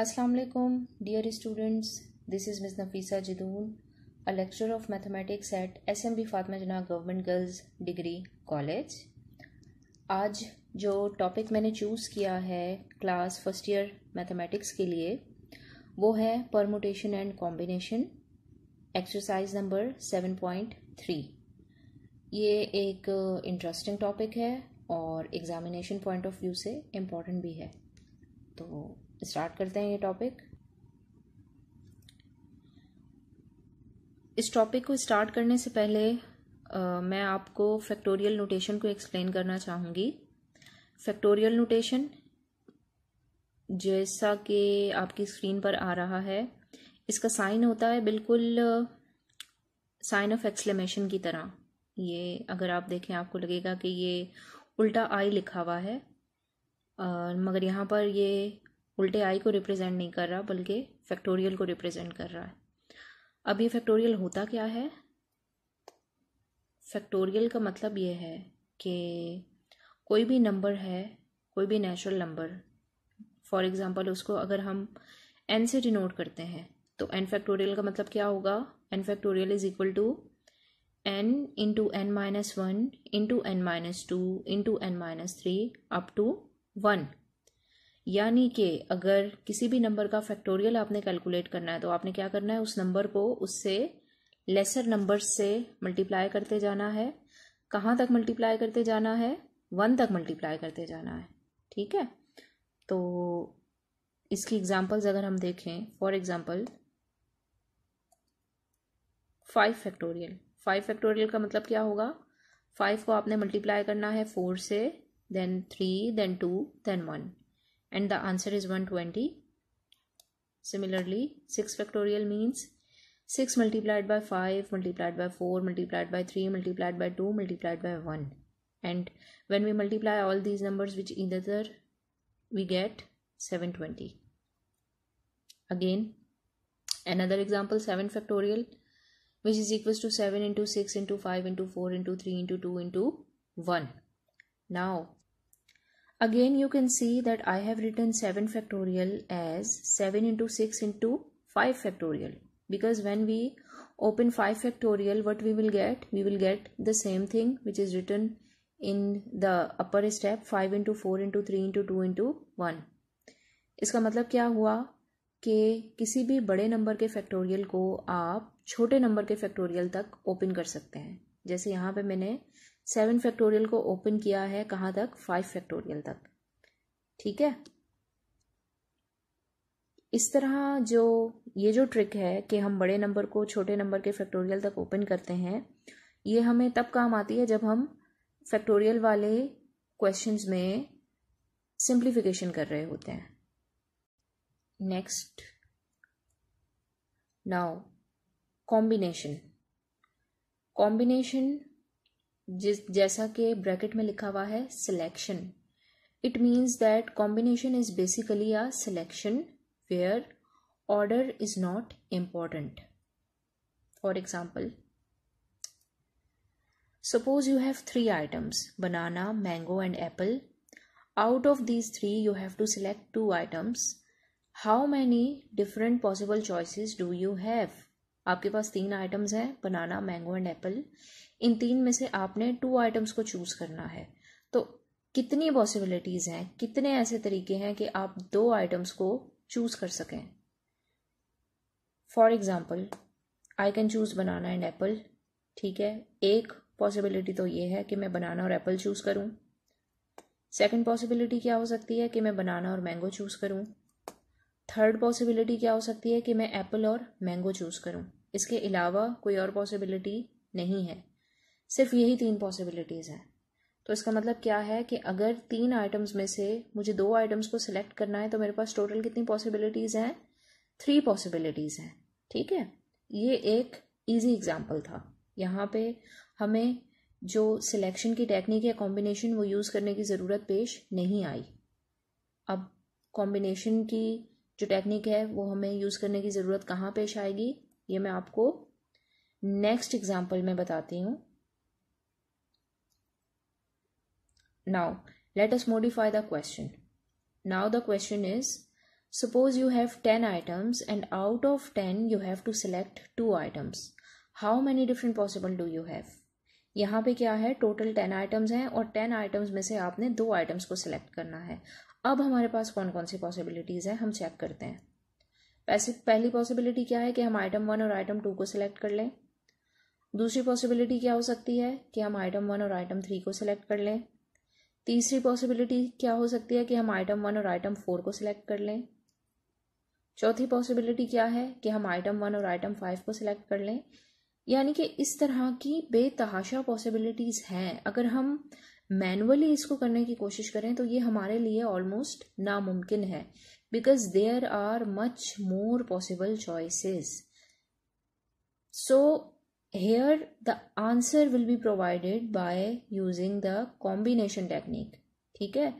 अस्सलाम वालेकुम dear students this is miss Nafeesa Jadoon a lecture of mathematics at S M B Fatima Jinnah government girls degree college आज जो topic मैंने choose किया है क्लास फर्स्ट ईयर मैथमेटिक्स के लिए वो है permutation and combination exercise number seven point three ये एक इंटरेस्टिंग टॉपिक है और एग्जामिनेशन पॉइंट ऑफ व्यू से इम्पॉर्टेंट भी है तो स्टार्ट करते हैं ये टॉपिक इस टॉपिक को स्टार्ट करने से पहले आ, मैं आपको फैक्टोरियल नोटेशन को एक्सप्लेन करना चाहूँगी फैक्टोरियल नोटेशन जैसा कि आपकी स्क्रीन पर आ रहा है इसका साइन होता है बिल्कुल साइन ऑफ एक्सलेमेशन की तरह ये अगर आप देखें आपको लगेगा कि ये उल्टा आई लिखा हुआ है आ, मगर यहाँ पर ये उल्टे आई को रिप्रेजेंट नहीं कर रहा बल्कि फैक्टोरियल को रिप्रेजेंट कर रहा है अब ये फैक्टोरियल होता क्या है फैक्टोरियल का मतलब ये है कि कोई भी नंबर है कोई भी नेचुरल नंबर फॉर एग्ज़ाम्पल उसको अगर हम एन से डिनोट करते हैं तो एन फैक्टोरियल का मतलब क्या होगा n factorial is equal to n into n minus one into n minus two into n minus three up to one यानी कि अगर किसी भी नंबर का फैक्टोरियल आपने कैलकुलेट करना है तो आपने क्या करना है उस नंबर को उससे लेसर नंबर से मल्टीप्लाई करते जाना है कहाँ तक मल्टीप्लाई करते जाना है वन तक मल्टीप्लाई करते जाना है ठीक है तो इसकी एग्जांपल्स अगर हम देखें for example five factorial five factorial का मतलब क्या होगा फाइव को आपने मल्टीप्लाई करना है फोर से then three then two then one and the answer is 120. Similarly, 6 factorial means 6 multiplied by 5 multiplied by 4 multiplied by 3 multiplied by 2 multiplied by 1. And when we multiply all these numbers with each other, we get 720. Again, another example 7 factorial which is equals to 7 into 6 into 5 into 4 into 3 into 2 into 1. Now, Again, you can see that I have written 7 factorial as 7 into 6 into 5 factorial because when we open 5 factorial what we will get we will get the same thing which is written in the upper step 5 into 4 into 3 into 2 into 1 इसका मतलब क्या हुआ कि किसी भी बड़े number के factorial को आप छोटे नंबर के फैक्टोरियल तक ओपन कर सकते हैं जैसे यहाँ पे मैंने सेवन फैक्टोरियल को ओपन किया है कहाँ तक फाइव फैक्टोरियल तक ठीक है इस तरह जो ये जो ट्रिक है कि हम बड़े नंबर को छोटे नंबर के फैक्टोरियल तक ओपन करते हैं ये हमें तब काम आती है जब हम फैक्टोरियल वाले क्वेश्चंस में सिंप्लीफिकेशन कर रहे होते हैं नेक्स्ट नाउ कॉम्बिनेशन कॉम्बिनेशन जिस जैसा कि ब्रैकेट में लिखा हुआ है selection it means that combination is basically a selection where order is not important for example suppose you have three items banana mango and apple out of these three you have to select two items how many different possible choices do you have आपके पास तीन items हैं banana mango and apple इन तीन में से आपने to items को चूज़ करना है तो कितनी पॉसिबिलिटीज़ हैं कितने ऐसे तरीके हैं कि आप दो आइटम्स को चूज़ कर सकें for example I can choose banana and apple ठीक है एक पॉसिबिलिटी तो ये है कि मैं बनाना और एप्पल चूज़ करूँ सेकंड पॉसिबिलिटी क्या हो सकती है कि मैं बनाना और मैंगो चूज़ करूँ थर्ड पॉसिबिलिटी क्या हो सकती है कि मैं एप्पल और मैंगो चूज़ करूँ इसके अलावा कोई और पॉसिबिलिटी नहीं है सिर्फ यही तीन पॉसिबिलिटीज़ हैं तो इसका मतलब क्या है कि अगर तीन आइटम्स में से मुझे दो आइटम्स को सिलेक्ट करना है तो मेरे पास टोटल कितनी पॉसिबिलिटीज़ हैं थ्री पॉसिबिलिटीज़ हैं ठीक है ये एक ईजी एग्जाम्पल था यहाँ पे हमें जो सिलेक्शन की टेक्निक या कॉम्बिनेशन वो यूज़ करने की ज़रूरत पेश नहीं आई अब कॉम्बिनेशन की जो टेक्निक है वो हमें यूज़ करने की ज़रूरत कहाँ पेश आएगी ये मैं आपको नेक्स्ट एग्जाम्पल में बताती हूँ now let us modify the question now the question is suppose you have ten items and out of ten you have to select two items how many different possible do you have यहाँ पे क्या है total ten items हैं और ten items में से आपने दो आइटम्स को सिलेक्ट करना है अब हमारे पास कौन कौन सी पॉसिबिलिटीज़ हैं हम चेक करते हैं वैसे पहली पॉसिबिलिटी क्या है कि हम आइटम वन और आइटम टू को सिलेक्ट कर लें दूसरी पॉसिबिलिटी क्या हो सकती है कि हम आइटम वन और आइटम थ्री को सिलेक्ट कर लें तीसरी पॉसिबिलिटी क्या हो सकती है कि हम आइटम वन और आइटम फोर को सिलेक्ट कर लें चौथी पॉसिबिलिटी क्या है कि हम आइटम वन और आइटम फाइव को सिलेक्ट कर लें यानी कि इस तरह की बेतहाशा पॉसिबिलिटीज़ हैं अगर हम मैनुअली इसको करने की कोशिश करें तो ये हमारे लिए ऑलमोस्ट नामुमकिन है because there are much more possible choices so here the answer will be provided by using the combination technique ठीक है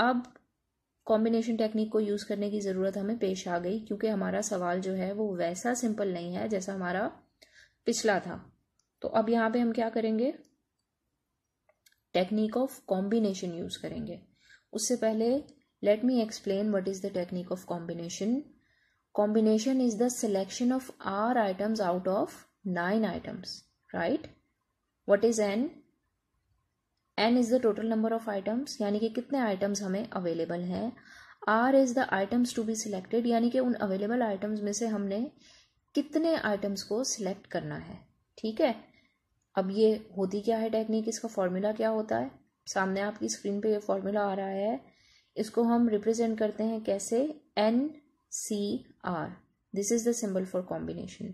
अब कॉम्बिनेशन टेक्निक को यूज़ करने की ज़रूरत हमें पेश आ गई क्योंकि हमारा सवाल जो है वो वैसा सिंपल नहीं है जैसा हमारा पिछला था तो अब यहाँ पे हम क्या करेंगे टेक्निक ऑफ कॉम्बिनेशन यूज करेंगे उससे पहले let me explain what is the technique of combination combination is the selection of r items out of nine items right what is n n is the total number of items यानी कि कितने items हमें available हैं r is the items to be selected यानी कि उन available items में से हमने कितने आइटम्स को सिलेक्ट करना है ठीक है अब ये होती क्या है टेक्निक इसका फॉर्मूला क्या होता है सामने आपकी स्क्रीन पे ये फॉर्मूला आ रहा है इसको हम रिप्रेजेंट करते हैं कैसे n C r this is the symbol for combination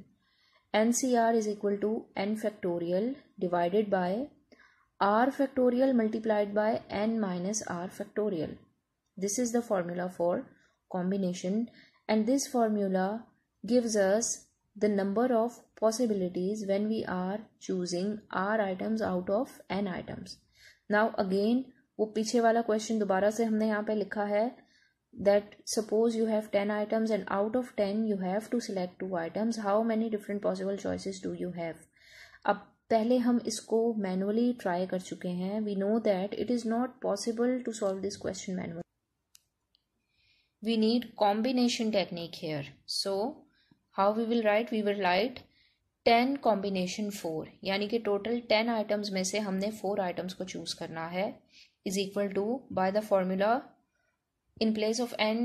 n C r is equal to n factorial divided by r factorial multiplied by n minus r factorial this is the formula for combination and this formula gives us the number of possibilities when we are choosing our items out of n items. Now again वो पीछे वाला question दोबारा से हमने यहाँ पे लिखा है that suppose you have 10 items and out of 10 you have to select two items how many different possible choices do you have अब पहले हम इसको manually try कर चुके हैं We know that it is not possible to solve this question manually. we need combination technique here so how we will write we will write ten combination four यानी कि total ten items में से हमने four items को choose करना है is equal to by the formula in place of n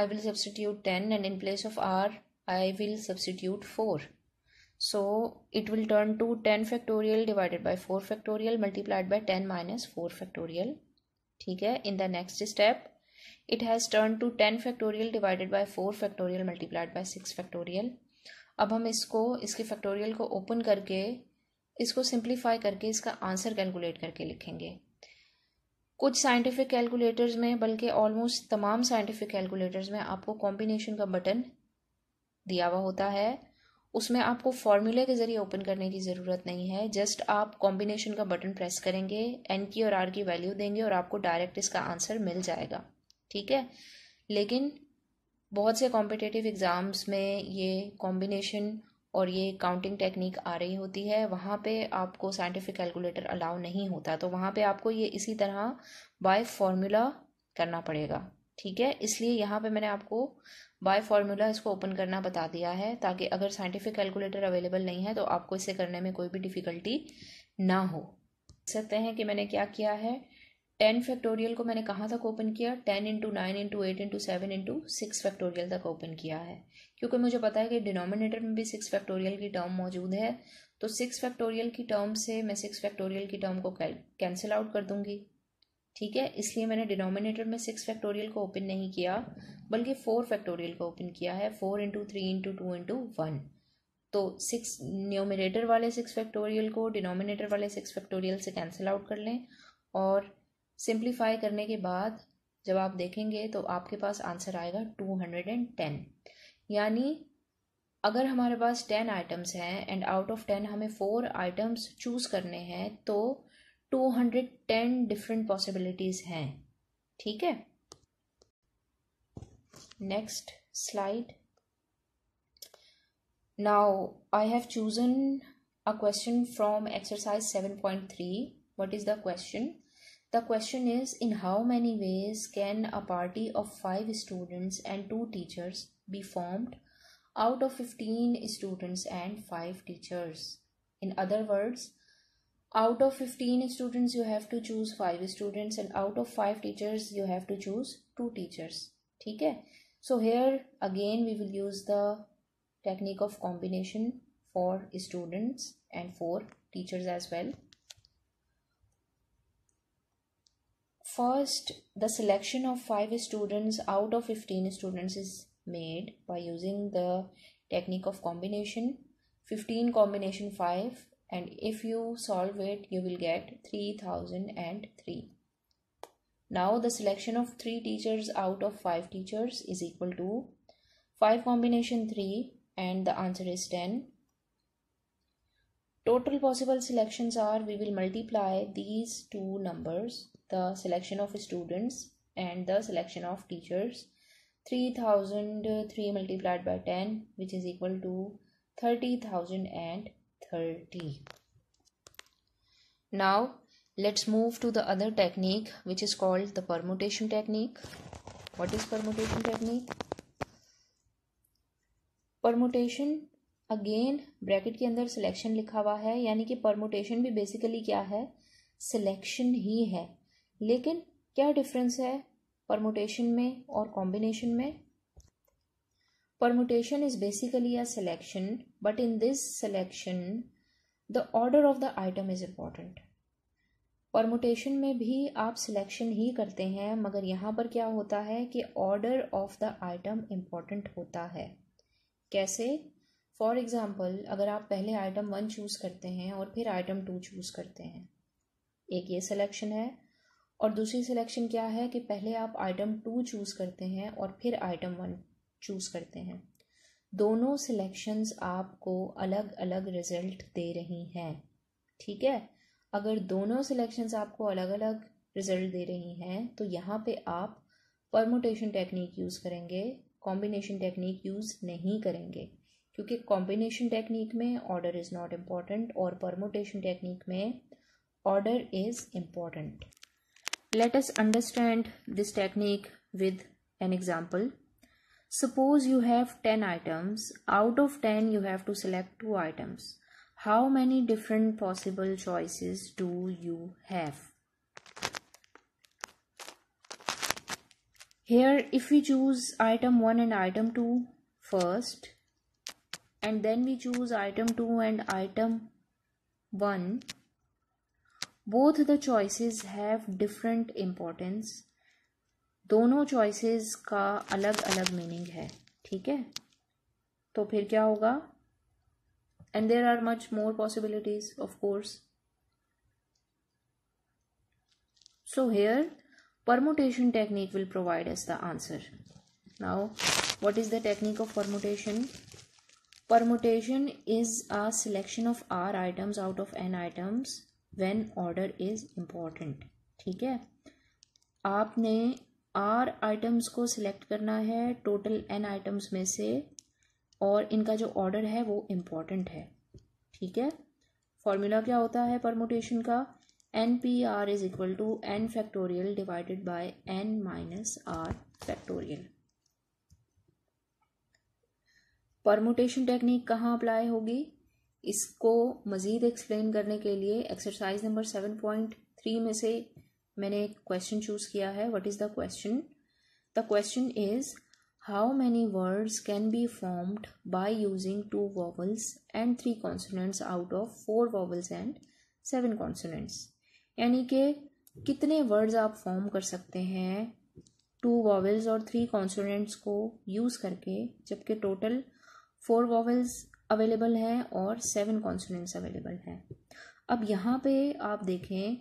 I will substitute ten and in place of r I will substitute four so it will turn to ten factorial divided by four factorial multiplied by ten minus four factorial ठीक है in the next step it has turn to ten factorial divided by four factorial multiplied by six factorial अब हम इसको इसके factorial को open करके इसको simplify करके इसका आंसर कैलकुलेट करके लिखेंगे कुछ साइंटिफिक कैलकुलेटर्स में बल्कि ऑलमोस्ट तमाम साइंटिफिक कैलकुलेटर्स में आपको कॉम्बिनेशन का बटन दिया हुआ होता है उसमें आपको फॉर्मूले के ज़रिए ओपन करने की ज़रूरत नहीं है जस्ट आप कॉम्बिनेशन का बटन प्रेस करेंगे एन की और आर की वैल्यू देंगे और आपको डायरेक्ट इसका आंसर मिल जाएगा ठीक है लेकिन बहुत से कॉम्पिटिटिव एग्ज़ाम्स में ये कॉम्बिनेशन और ये काउंटिंग टेक्निक आ रही होती है वहाँ पे आपको साइंटिफिक कैलकुलेटर अलाउ नहीं होता तो वहाँ पे आपको ये इसी तरह बाय फार्मूला करना पड़ेगा ठीक है इसलिए यहाँ पे मैंने आपको बाय फार्मूला इसको ओपन करना बता दिया है ताकि अगर साइंटिफिक कैलकुलेटर अवेलेबल नहीं है तो आपको इसे करने में कोई भी डिफ़िकल्टी ना हो सकते हैं कि मैंने क्या किया है टेन फैक्टोरियल को मैंने कहाँ तक ओपन किया ten into nine into eight into seven into six factorial तक ओपन किया है क्योंकि मुझे पता है कि डिनोमिनेटर में भी सिक्स फैक्टोरियल की टर्म मौजूद है तो सिक्स फैक्टोरियल की टर्म से मैं सिक्स फैक्टोरियल की टर्म को कैंसिल आउट कर दूंगी ठीक है इसलिए मैंने डिनोमिनेटर में सिक्स फैक्टोरियल को ओपन नहीं किया बल्कि फोर फैक्टोरियल को ओपन किया है four into three into two into one तो सिक्स न्योमिनेटर वाले सिक्स फैक्टोरियल को डिनोमिनेटर वाले सिक्स फैक्टोरियल से कैंसिल आउट कर लें और सिंप्लीफाई करने के बाद जब आप देखेंगे तो आपके पास आंसर आएगा टू हंड्रेड एंड टेन यानी अगर हमारे पास टेन आइटम्स हैं एंड आउट ऑफ टेन हमें फोर आइटम्स चूज़ करने हैं तो two hundred ten different possibilities हैं ठीक है next slide now I have chosen a question from exercise seven point three what is the question The question is in how many ways can a party of 5 students and 2 teachers be formed out of 15 students and 5 teachers? In other words, out of 15 students you have to choose 5 students and out of 5 teachers you have to choose 2 teachers. Okay? So here again we will use the technique of combination for students and for teachers as well. First, the selection of 5 students out of 15 students is made by using the technique of combination 15 combination 5 and if you solve it you will get 3003. Now the selection of 3 teachers out of 5 teachers is equal to 5 combination 3 and the answer is 10. Total possible selections are we will multiply these two numbers the selection of students and the selection of teachers 3003 multiplied by 10 which is equal to 30030 now let's move to the other technique which is called the permutation technique what is permutation technique permutation again bracket के अंदर selection लिखा हुआ है यानी कि permutation भी basically क्या है सिलेक्शन ही है लेकिन क्या डिफरेंस है परमोटेशन में और कॉम्बिनेशन में permutation is basically a selection but in this selection the order of the item is important permutation में भी आप सिलेक्शन ही करते हैं मगर यहाँ पर क्या होता है कि order of the item important होता है कैसे फॉर एग्ज़ाम्पल अगर आप पहले आइटम वन चूज़ करते हैं और फिर आइटम टू चूज़ करते हैं एक ये सिलेक्शन है और दूसरी सिलेक्शन क्या है कि पहले आप आइटम टू चूज़ करते हैं और फिर आइटम वन चूज़ करते हैं दोनों सिलेक्शंस आपको अलग अलग रिज़ल्ट दे रही हैं ठीक है अगर दोनों सिलेक्शंस आपको अलग अलग रिज़ल्ट दे रही हैं तो यहाँ पे आप परमोटेशन टेक्निक यूज़ करेंगे कॉम्बिनेशन टेक्निक यूज़ नहीं करेंगे क्योंकि कॉम्बिनेशन टेक्निक में ऑर्डर इज़ नॉट इम्पॉर्टेंट और परमोटेशन टेक्निक में order is important Let us understand this technique with an example. Suppose you have 10 items. Out of 10, you have to select 2 items. How many different possible choices do you have? Here, if we choose item 1 and item 2 first, and then we choose item 2 and item 1, both the choices have different importance दोनों choices का अलग अलग meaning है ठीक है तो फिर क्या होगा And there are much more possibilities, of course. so here permutation technique will provide us the answer now what is the technique of permutation permutation is a selection of r items out of n items when order is important ठीक है आपने are items को select करना है total N items में से और इनका जो ऑर्डर है वो इम्पॉर्टेंट है ठीक है फॉर्मूला क्या होता है परमोटेशन का n P r is equal to n factorial divided by n minus r factorial permutation technique कहाँ अप्लाई होगी इसको मज़ीद एक्सप्लेन करने के लिए exercise number seven point three में से मैंने एक क्वेश्चन चूज़ किया है what is the question the question is how many words can be formed by using two vowels and three consonants out of four vowels and seven consonants यानी कि कितने words आप फॉर्म कर सकते हैं two vowels और three consonants को use करके जबकि टोटल फोर वॉवल्स अवेलेबल हैं और सेवन कॉन्सोनेंट्स अवेलेबल हैं अब यहाँ पे आप देखें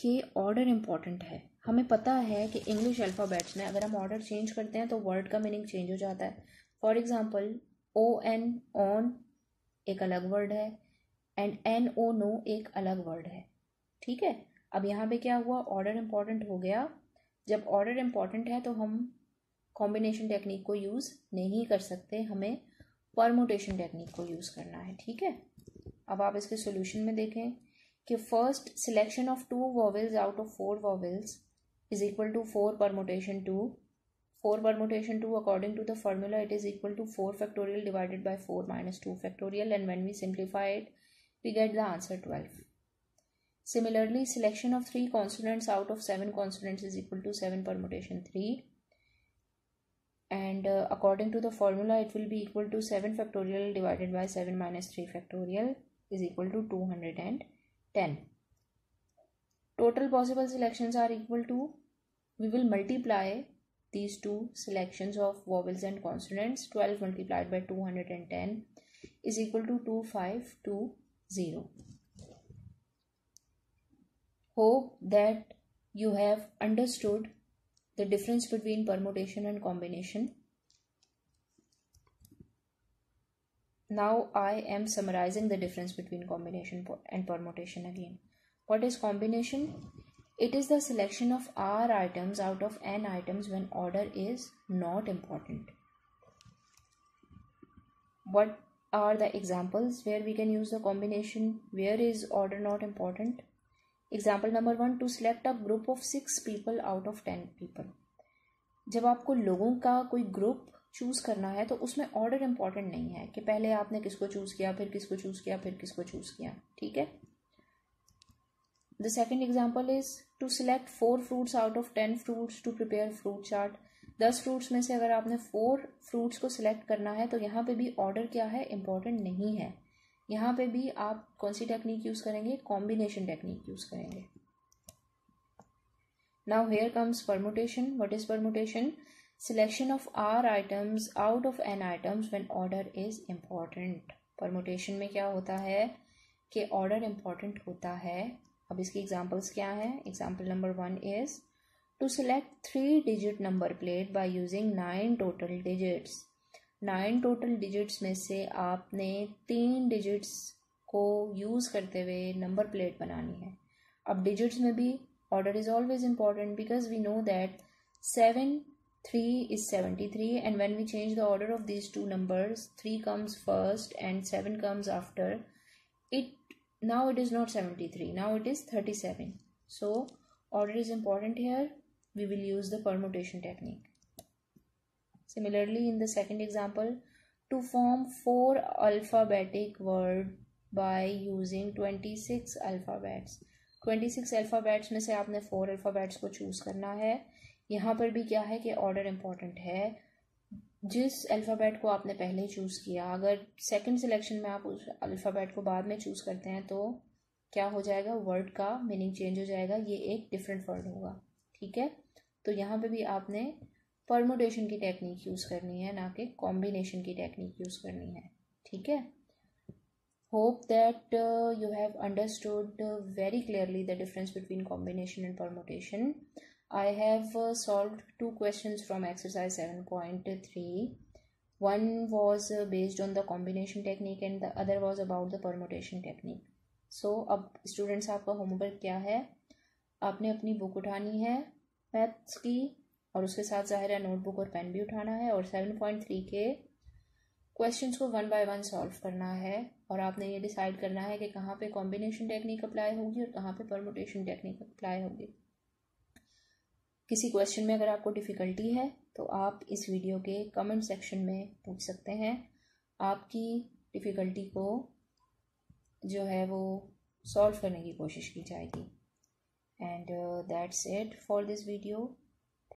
कि ऑर्डर इम्पॉर्टेंट है हमें पता है कि इंग्लिश अल्फ़ाबेट्स में अगर हम ऑर्डर चेंज करते हैं तो वर्ड का मीनिंग चेंज हो जाता है for example O N on एक अलग वर्ड है एंड एन ओ नो एक अलग वर्ड है ठीक है अब यहाँ पे क्या हुआ ऑर्डर इम्पॉर्टेंट हो गया जब ऑर्डर इम्पॉर्टेंट है तो हम कॉम्बिनेशन टेक्निक को यूज़ नहीं कर सकते हमें परमोटेशन टेक्निक को यूज़ करना है ठीक है अब आप इसके सोल्यूशन में देखें कि first selection of two vowels out of four vowels is equal to four permutation two four permutation two according to the formula it is equal to four factorial divided by four minus two factorial and when we simplify we get the answer twelve similarly selection of three consonants out of seven consonants is equal to seven permutation three and uh, according to the formula it will be equal to 7 factorial divided by 7 minus 3 factorial is equal to 210 total possible selections are equal to we will multiply these two selections of vowels and consonants 12 multiplied by 210 is equal to 2520 hope that you have understood the difference between permutation and combination. Now I am summarizing the difference between combination and permutation again. What is combination? It is the selection of R items out of N items when order is not important. What are the examples where we can use the combination? Where is order not important? Example number one to select a group of six people out of ten people जब आपको लोगों का कोई group choose करना है तो उसमें order important नहीं है कि पहले आपने किसको चूज किया फिर किसको चूज किया फिर किसको चूज किया ठीक है the second example is to select four fruits out of ten fruits to prepare fruit chart दस फ्रूट्स में से अगर आपने फोर फ्रूट्स को सिलेक्ट करना है तो यहाँ पे भी ऑर्डर क्या है इंपॉर्टेंट नहीं है यहाँ पे भी आप कौन सी टेक्निक यूज करेंगे कॉम्बिनेशन टेक्निक यूज करेंगे now here comes permutation what is permutation selection of r items out of n items when order is important permutation में क्या होता है कि ऑर्डर इम्पॉर्टेंट होता है अब इसकी एग्जाम्पल्स क्या है example number one is to select three digit number plate by using nine total digits nine total digits में से आपने तीन डिजिट्स को यूज़ करते हुए नंबर प्लेट बनानी है अब डिजिट्स में भी order is always important because we know that seven three is seventy three and when we change the order of these two numbers three comes first and seven comes after it now it is not seventy three now it is thirty seven so order is important here we will use the permutation technique Similarly, in the second example, to form four alphabetic word by using 26 alphabets 26 alphabets में से आपने four alphabets को choose करना है यहाँ पर भी क्या है कि order important है जिस अल्फ़ाबेट को आपने पहले चूज़ किया अगर सेकंड सिलेक्शन में आप उस अल्फ़ाबेट को बाद में चूज़ करते हैं तो क्या हो जाएगा वर्ड का मीनिंग चेंज हो जाएगा ये एक डिफरेंट वर्ड होगा ठीक है तो यहाँ पे भी आपने परमोटेशन की टेक्निक यूज़ करनी है ना कि कॉम्बिनेशन की टेक्निक यूज़ करनी है ठीक है hope that uh, you have understood uh, very clearly the difference between combination and permutation i have uh, solved two questions from exercise 7.3 one was based on the combination technique and the other was about the permutation technique so so, अब students आपका homework क्या है आपने अपनी book उठानी है maths की और उसके साथ ज़ाहिर है नोटबुक और पेन भी उठाना है और सेवन पॉइंट थ्री के क्वेश्चंस को वन बाय वन सॉल्व करना है और आपने ये डिसाइड करना है कि कहाँ पे कॉम्बिनेशन टेक्निक अप्लाई होगी और कहाँ पे परमोटेशन टेक्निक अप्लाई होगी किसी क्वेश्चन में अगर आपको डिफ़िकल्टी है तो आप इस वीडियो के कमेंट सेक्शन में पूछ सकते हैं आपकी डिफ़िकल्टी को जो है वो सॉल्व करने की कोशिश की जाएगी and that's it for this video